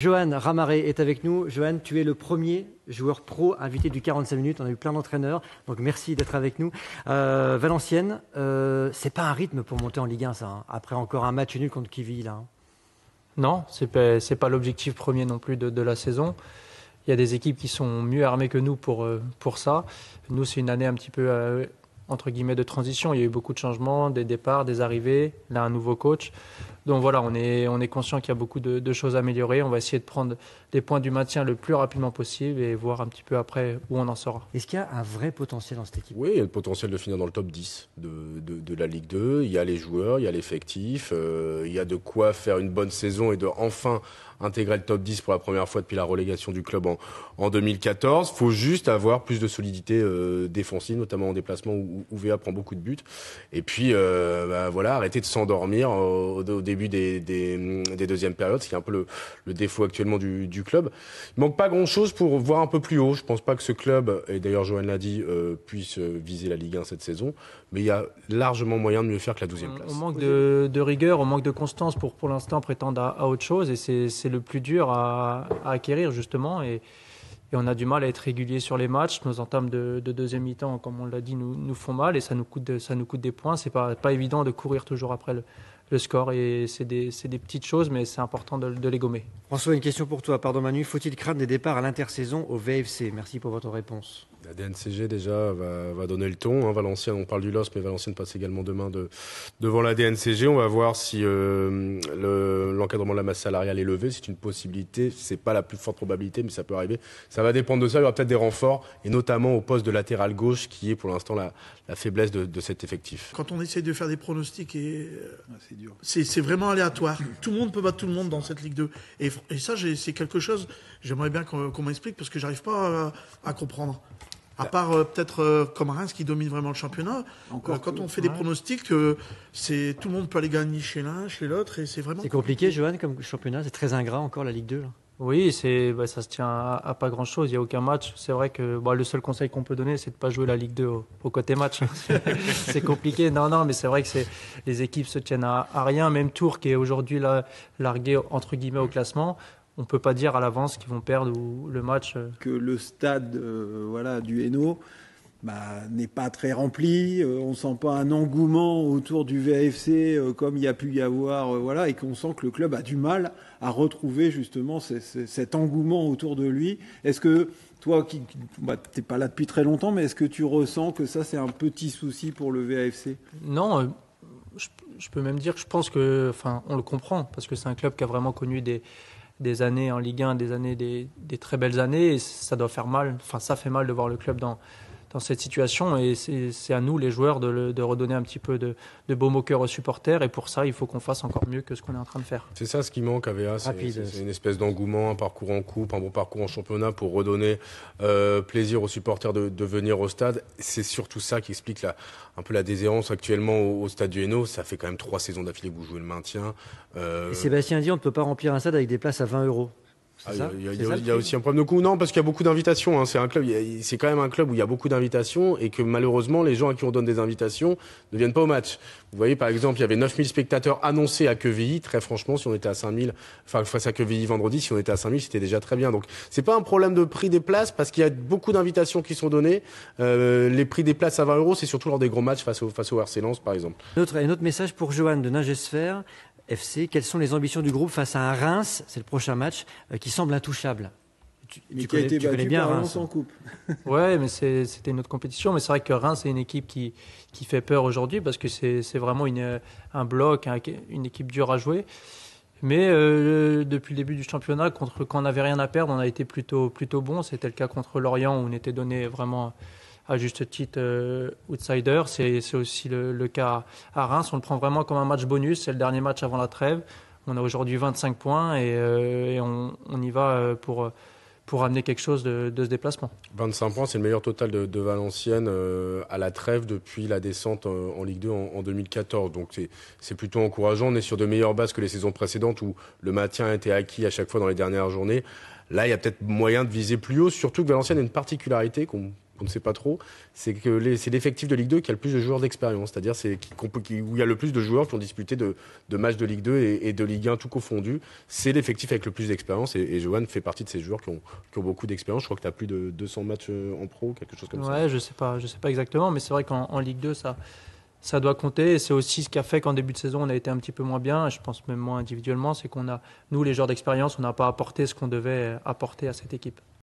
Johan Ramaré est avec nous. Johan, tu es le premier joueur pro invité du 45 minutes. On a eu plein d'entraîneurs, donc merci d'être avec nous. Euh, Valenciennes, ce euh, c'est pas un rythme pour monter en Ligue 1, ça. Hein, après encore un match nul contre Kivy. là. Hein. Non, ce n'est pas l'objectif premier non plus de, la saison. Il y a des équipes qui sont mieux armées que nous pour, euh, pour ça. Nous, c'est une année un petit peu entre guillemets de transition. Il y a eu beaucoup de changements, des départs, des arrivées. Là, un nouveau coach. Donc voilà, on est, on est conscient qu'il y a beaucoup de, choses à améliorer. On va essayer de prendre des points du maintien le plus rapidement possible et voir un petit peu après où on en sera. Est-ce qu'il y a un vrai potentiel dans cette équipe Oui, il y a le potentiel de finir dans le top 10 de, de, la Ligue 2. Il y a les joueurs, il y a l'effectif, euh, il y a de quoi faire une bonne saison et de enfin intégrer le top 10 pour la première fois depuis la relégation du club en, en 2014. faut juste avoir plus de solidité euh, défensive, notamment en déplacement où, où, VA prend beaucoup de buts. Et puis, euh, bah voilà, arrêter de s'endormir au début début des, des, deuxièmes périodes, ce qui est un peu le, défaut actuellement du, club. Il manque pas grand-chose pour voir un peu plus haut. Je pense pas que ce club, et d'ailleurs Johan l'a dit, euh, puisse euh, viser la Ligue 1 cette saison, mais il y a largement moyen de mieux faire que la 12 place. On manque de, rigueur, on manque de constance pour pour l'instant prétendre à, autre chose, et c'est le plus dur à, acquérir justement. Et, et on a du mal à être régulier sur les matchs. Nos entames de, deuxième mi-temps, comme on l'a dit, nous, nous, font mal et ça nous coûte, ça nous coûte des points. C'est pas, pas évident de courir toujours après le, le score. Et c'est des, des, petites choses, mais c'est important de, les gommer. François, une question pour toi. Pardon Manu, faut-il craindre des départs à l'intersaison au VFC Merci pour votre réponse. La DNCG déjà va, va donner le ton. Hein. Valenciennes, on parle du LOS, mais Valenciennes passe également demain de, devant la DNCG. On va voir si euh, l'encadrement de la masse salariale est levé. C'est une possibilité. C'est pas la plus forte probabilité, mais ça peut arriver. Ça va dépendre de ça. Il y aura peut-être des renforts, et notamment au poste de latéral gauche, qui est pour l'instant la, faiblesse de, cet effectif. Quand on essaie de faire des pronostics et euh, ah, c'est vraiment aléatoire. tout le monde peut battre tout le monde dans cette Ligue 2. Et, ça, c'est quelque chose, j'aimerais bien qu'on m'explique parce que j'arrive pas euh, à, comprendre. À bah. part euh, peut-être euh, comme Reims qui domine vraiment le championnat, quand on fait des pronostics, c'est tout le monde peut aller gagner chez l'un, chez l'autre, et c'est vraiment. C'est compliqué, Johan, comme championnat, c'est très ingrat encore la Ligue 2. Oui, c'est bah, ça se tient à, pas grand-chose. Il n'y a aucun match. C'est vrai que bah, le seul conseil qu'on peut donner, c'est de pas jouer la Ligue 2 au, côté match. c'est compliqué. Non, non, mais c'est vrai que les équipes se tiennent à, rien. Même Tour qui est aujourd'hui largué entre guillemets au classement. On ne peut pas dire à l'avance qu'ils vont perdre le match. Euh. Que le stade euh, voilà du Hainaut bah, n'est pas très rempli, euh, on sent pas un engouement autour du VFC euh, comme il y a pu y avoir, euh, voilà, et qu'on sent que le club a du mal à retrouver justement cet engouement autour de lui. Est-ce que toi, qui, n'es bah, pas là depuis très longtemps, mais est-ce que tu ressens que ça c'est un petit souci pour le VFC Non, je, peux même dire, que je pense que, enfin, on le comprend parce que c'est un club qui a vraiment connu des des années en Ligue 1, des années des, très belles années, et ça doit faire mal. Enfin, ça fait mal de voir le club dans dans cette situation. Et c'est à nous, les joueurs, de, redonner un petit peu de, beau baume aux supporters. Et pour ça, il faut qu'on fasse encore mieux que ce qu'on est en train de faire. C'est ça ce qui manque à VA. C'est une espèce d'engouement, un parcours en coupe, un bon parcours en championnat pour redonner euh, plaisir aux supporters de, venir au stade. C'est surtout ça qui explique un peu la déshérence actuellement au, stade du Hainaut. Ça fait quand même trois saisons d'affilée que vous jouez le maintien. Euh, Sébastien dit on ne peut pas remplir un stade avec des places à 20 euros. Ah, il y a, aussi un problème de coût. Non, parce qu'il y a beaucoup d'invitations. Hein. C'est un club, c'est quand même un club où il y a beaucoup d'invitations et que malheureusement, les gens à qui on donne des invitations ne viennent pas au match. Vous voyez, par exemple, il y avait 9000 spectateurs annoncés à Quevilly. Très franchement, si on était à 5000, enfin, face à Quevilly vendredi, si on était à 5000, c'était déjà très bien. Donc, c'est pas un problème de prix des places parce qu'il y a beaucoup d'invitations qui sont données. Euh, les prix des places à 20 euros, c'est surtout lors des gros matchs face au, face au par exemple. Notre, autre, un autre message pour Johan de Nagesphère. FC. Quelles sont les ambitions du groupe face à un Reims, c'est le prochain match, euh, qui semble intouchable tu, mais bien Reims. en coupe. ouais, mais c'était une autre compétition. Mais c'est vrai que Reims, c'est une équipe qui, qui fait peur aujourd'hui parce que c'est vraiment un bloc, une équipe dure à jouer. Mais euh, depuis le début du championnat, contre, quand on n'avait rien à perdre, on a été plutôt, plutôt bon. C'était le cas contre Lorient où on était donné vraiment à juste titre euh, outsider. C'est aussi le, cas à Reims. On le prend vraiment comme un match bonus. C'est le dernier match avant la trêve. On a aujourd'hui 25 points et, euh, on, y va euh, pour, pour amener quelque chose de, ce déplacement. 25 points, c'est le meilleur total de, Valenciennes à la trêve depuis la descente en Ligue 2 en, 2014. Donc c'est plutôt encourageant. On est sur de meilleures bases que les saisons précédentes où le maintien a été acquis à chaque fois dans les dernières journées. Là, il y a peut-être moyen de viser plus haut, surtout que Valenciennes a une particularité qu'on qu'on ne sait pas trop, c'est que c'est l'effectif de Ligue 2 qui a le plus de joueurs d'expérience, c'est-à-dire c'est où il y a le plus de joueurs qui ont disputé de, matchs de Ligue 2 et, de Ligue 1 tout confondu. C'est l'effectif avec le plus d'expérience et, Johan fait partie de ces joueurs qui ont, beaucoup d'expérience. Je crois que tu as plus de 200 matchs euh, en pro, quelque chose comme ça. Ouais, je sais pas, je sais pas exactement, mais c'est vrai qu'en Ligue 2 ça ça doit compter. C'est aussi ce qui a fait qu'en début de saison, on a été un petit peu moins bien. Je pense même moins individuellement. C'est qu'on a, nous, les joueurs d'expérience, on n'a pas apporté ce qu'on devait apporter à cette équipe.